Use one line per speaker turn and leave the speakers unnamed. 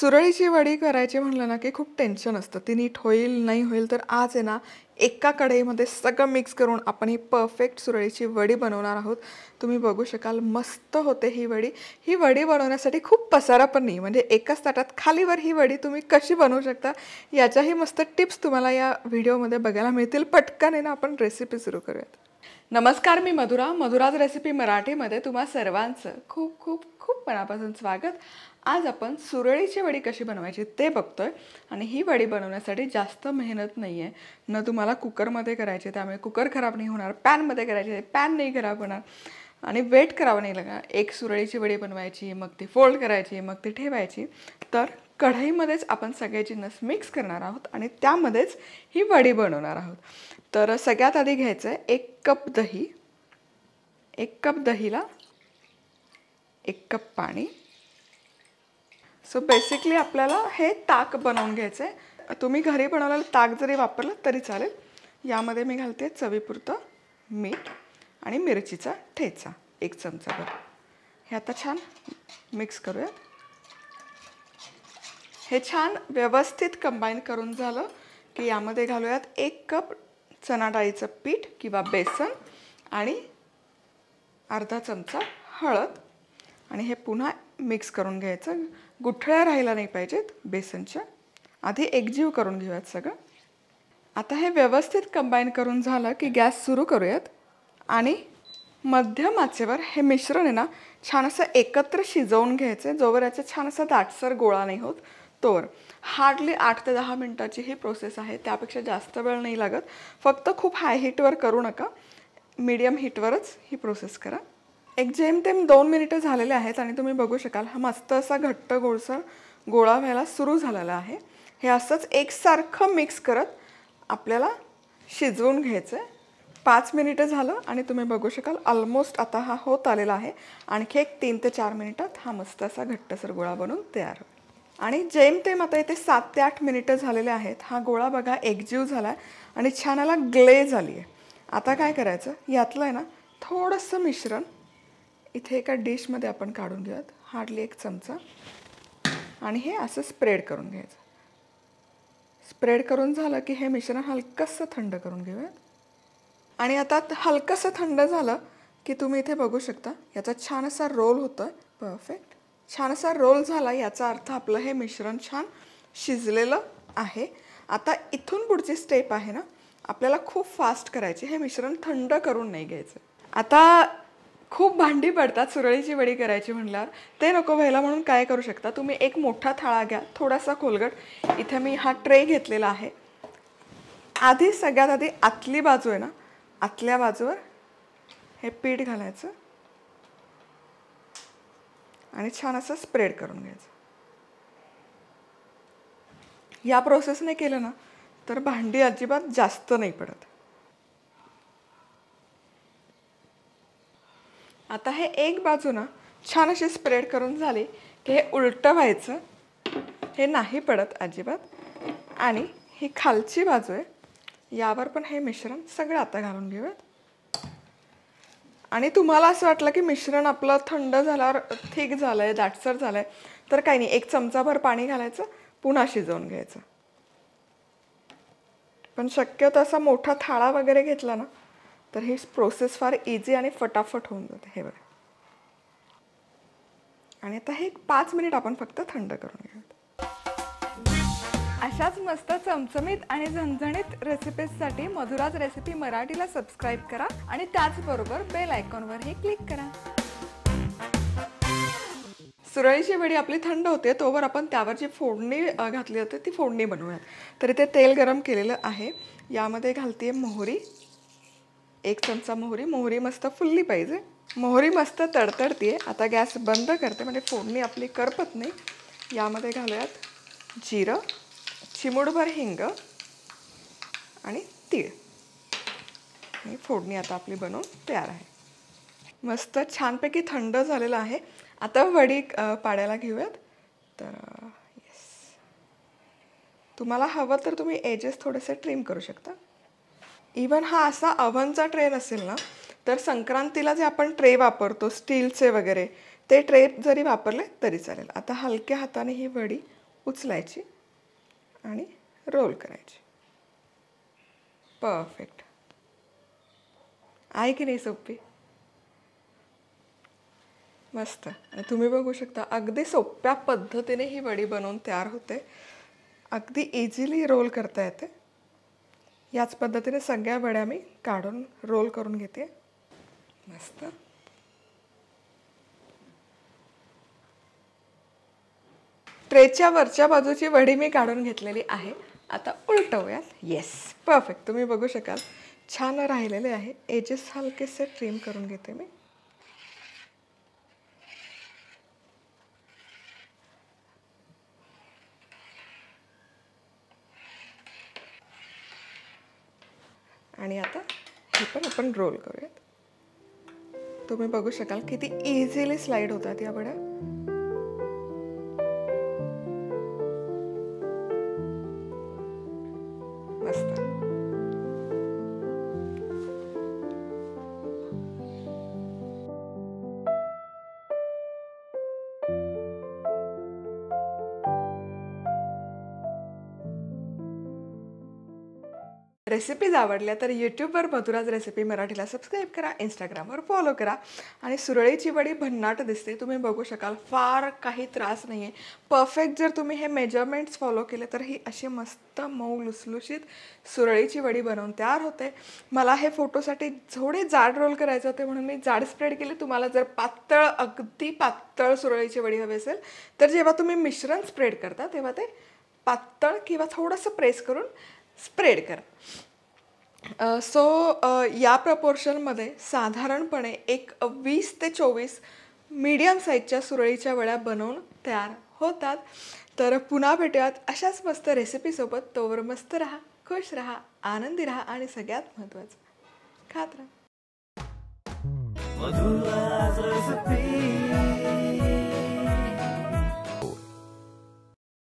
सुरळीची वडी करायची म्हणलं ना की खूप टेन्शन असतं ती नीट होईल नाही होईल तर आज आहे ना एका कढईमध्ये सगळं मिक्स करून आपण ही परफेक्ट सुरळीची वडी बनवणार आहोत तुम्ही बघू शकाल मस्त होते ही वडी ही वडी बनवण्यासाठी खूप पसारा पण नाही म्हणजे एकाच ताटात खालीवर ही वडी तुम्ही कशी बनवू शकता याच्याही मस्त टिप्स तुम्हाला या व्हिडिओमध्ये बघायला मिळतील पटकन आहे ना आपण रेसिपी सुरू करूयात नमस्कार मी मधुरा मधुराज रेसिपी मराठीमध्ये तुम्हा सर्वांचं खूप खूप खूप मनापासून स्वागत आज आपण सुरळीची वडी कशी बनवायची ते बघतोय आणि ही वडी बनवण्यासाठी जास्त मेहनत नाही आहे न तुम्हाला कुकरमध्ये करायची त्यामुळे कुकर खराब नाही होणार पॅनमध्ये करायचे पॅन नाही खराब होणार आणि वेट करावं नाही लागणार एक सुरळीची वडी बनवायची मग ती फोल्ड करायची मग ती ठेवायची तर कढईमध्येच आपण सगळे जिन्नस मिक्स करणार आहोत आणि त्यामध्येच ही वडी बनवणार आहोत तर सगळ्यात आधी घ्यायचं आहे एक कप दही एक कप दहीला एक कप पाणी सो बेसिकली आपल्याला हे ताक बनवून घ्यायचं आहे तुम्ही घरी बनवलेलं ताक जरी वापरलं तरी चालेल यामध्ये मी घालते चवीपुरतं मीठ आणि मिरचीचा ठेचा एक चमचाभर हे आता छान मिक्स करूयात हे छान व्यवस्थित कंबाईन करून झालं की यामध्ये घालूयात एक कप चणा डाळीचं पीठ किंवा बेसन आणि अर्धा चमचा हळद आणि हे पुन्हा मिक्स करून घ्यायचं गुठळ्या राहिला नाही पाहिजेत बेसनच्या आधी एकजीव करून घेऊयात सगळं आता हे व्यवस्थित कंबाईन करून झालं की गॅस सुरू करूयात आणि मध्यम आचेवर हे मिश्रण आहे ना छान असं एकत्र शिजवून घ्यायचं जोवर याचा छान असा दाटसर गोळा नाही होत तर हार्डली आठ ते दहा मिनटाची ही प्रोसेस आहे त्यापेक्षा जास्त वेळ नाही लागत फक्त खूप हाय हीटवर करू नका मीडियम हीटवरच ही प्रोसेस करा एक जेमतेम दोन मिनिटं झालेले आहेत आणि तुम्ही बघू शकाल हा मस्त असा घट्ट गोळसर गोळा व्हायला सुरू झालेला आहे हे असंच एकसारखं मिक्स करत आपल्याला शिजवून घ्यायचं आहे पाच मिनिटं झालं आणि तुम्ही बघू शकाल ऑलमोस्ट आता हा होत आलेला आहे आणखी एक तीन ते चार मिनिटात हा मस्त असा घट्टसर गोळा बनून तयार होईल आणि जेमतेम आता इथे सात ते आठ मिनिटं झालेले आहेत हा गोळा बघा एकजीव झाला आहे आणि छानाला ग्ले झाली आहे आता काय करायचं यातलं आहे ना थोडंसं मिश्रण इथे एका डिशमध्ये आपण काढून घेऊयात हार्डली एक चमचा आणि हे असं स्प्रेड करून घ्यायचं स्प्रेड करून झालं की हे मिश्रण हलकंसं थंड करून घेऊयात आणि आता हलकंसं थंड झालं की तुम्ही इथे बघू शकता याचा छान असा रोल होतो आहे परफेक्ट छान असा रोल झाला याचा अर्थ आपलं हे मिश्रण छान शिजलेलं आहे आता इथून पुढची स्टेप आहे ना आपल्याला खूप फास्ट करायची हे मिश्रण थंड करून नाही घ्यायचं आता खूप भांडी पडतात सुरळीची वडी करायची म्हटल्यावर ते नको व्हायला म्हणून काय करू शकता तुम्ही एक मोठा थाळा घ्या थोडासा खोलगट इथे मी हा ट्रे घेतलेला आहे आधी सगळ्यात आधी आतली बाजू आहे ना आतल्या बाजूवर हे पीठ घालायचं आणि छान असं स्प्रेड करून घ्यायचं या प्रोसेसने केलं ना तर भांडी अजिबात जास्त नाही पडत आता हे एक बाजू ना छान अशी स्प्रेड करून झाली की हे उलटं व्हायचं हे नाही पडत अजिबात आणि ही खालची बाजू आहे यावर पण हे मिश्रण सगळं आता घालून घेऊयात आणि तुम्हाला असं वाटलं की मिश्रण आपलं थंड झाल्यावर ठीक झालं आहे दाटसर झालं आहे तर काही नाही एक चमचाभर पाणी घालायचं पुन्हा शिजवून घ्यायचं पण शक्यतो असा मोठा थाळा वगैरे घेतला ना तर ही प्रोसेस फार इझी आणि फटाफट होऊन जाते हे बघा आणि आता हे एक पाच मिनिट आपण फक्त थंड करून घेऊयात अशाच मस्त चमचमीत आणि झणझणीत रेसिपीजसाठी मधुराज रेसिपी मराठीला सबस्क्राईब करा आणि त्याचबरोबर बेल आयकॉनवरही क्लिक करा सुरळीची वेळी आपली थंड होते तोवर आपण त्यावर जी फोडणी घातली होती ती फोडणी बनवूयात तर इथे तेल गरम केलेलं आहे यामध्ये घालते मोहरी एक चमचा मोहरी मोहरी मस्त फुलली पाहिजे मोहरी मस्त तडतडते आता गॅस बंद करते म्हणजे फोडणी आपली करपत नाही यामध्ये घालूयात जिरं चिमूडभर हिंग आणि तीळ ही फोडणी आता आपली बनवून तयार आहे मस्त छानपैकी थंड झालेलं आहे आता वडी पाड्याला घेऊयात तर येस तुम्हाला हवं तर तुम्ही एजेस थोडेसे ट्रिम करू शकता इवन हा असा अव्हनचा ट्रे नसेल ना तर संक्रांतीला जे आपण ट्रे वापरतो स्टीलचे वगैरे ते ट्रे जरी वापरले तरी चालेल आता हलक्या हाताने ही वडी उचलायची आणि रोल करायची परफेक्ट आहे की नाही सोपी मस्त आणि तुम्ही बघू शकता अगदी सोप्या पद्धतीने ही वडी बनवून तयार होते अगदी इझिली रोल करता येते याच पद्धतीने सगळ्या वड्या मी काढून रोल करून घेते मस्त ट्रेच्या वरच्या बाजूची वडी मी काढून घेतलेली आहे आता उलटवूयात येस परफेक्ट तुम्ही बघू शकाल छान राहिलेले आहे एजेस हलकेसे ट्रिम करून घेते मी आणि आता हे पण आपण रोल करूयात तुम्ही बघू शकाल किती इझिली स्लाईड होतात या वड्या रेसिपीज आवडल्या तर यूट्यूबवर मधुराज रेसिपी मराठीला सबस्क्राईब करा इंस्टाग्रामवर फॉलो करा आणि सुरळीची वडी भन्नाट दिसते तुम्ही बघू शकाल फार काही त्रास नाही आहे परफेक्ट जर तुम्ही हे मेजरमेंट्स फॉलो केले तर ही अशी मस्त मऊ लुसलुशीत सुरळीची वडी बनवून तयार होते मला हे फोटोसाठी थोडे जाड रोल करायचे होते म्हणून मी जाड स्प्रेड केले तुम्हाला जर पातळ अगदी पातळ सुरळीची वडी हवी असेल तर जेव्हा तुम्ही मिश्रण स्प्रेड करता तेव्हा ते पातळ किंवा थोडंसं प्रेस करून स्प्रेड करा सो या प्रपोर्शनमध्ये साधारणपणे एक वीस ते चोवीस मीडियम साईजच्या सुरळीच्या वड्या बनवून तयार होतात तर पुन्हा भेटूयात अशाच मस्त रेसिपीसोबत तोवर मस्त राहा खुश राहा आनंदी राहा आणि सगळ्यात महत्त्वाचं खात राहा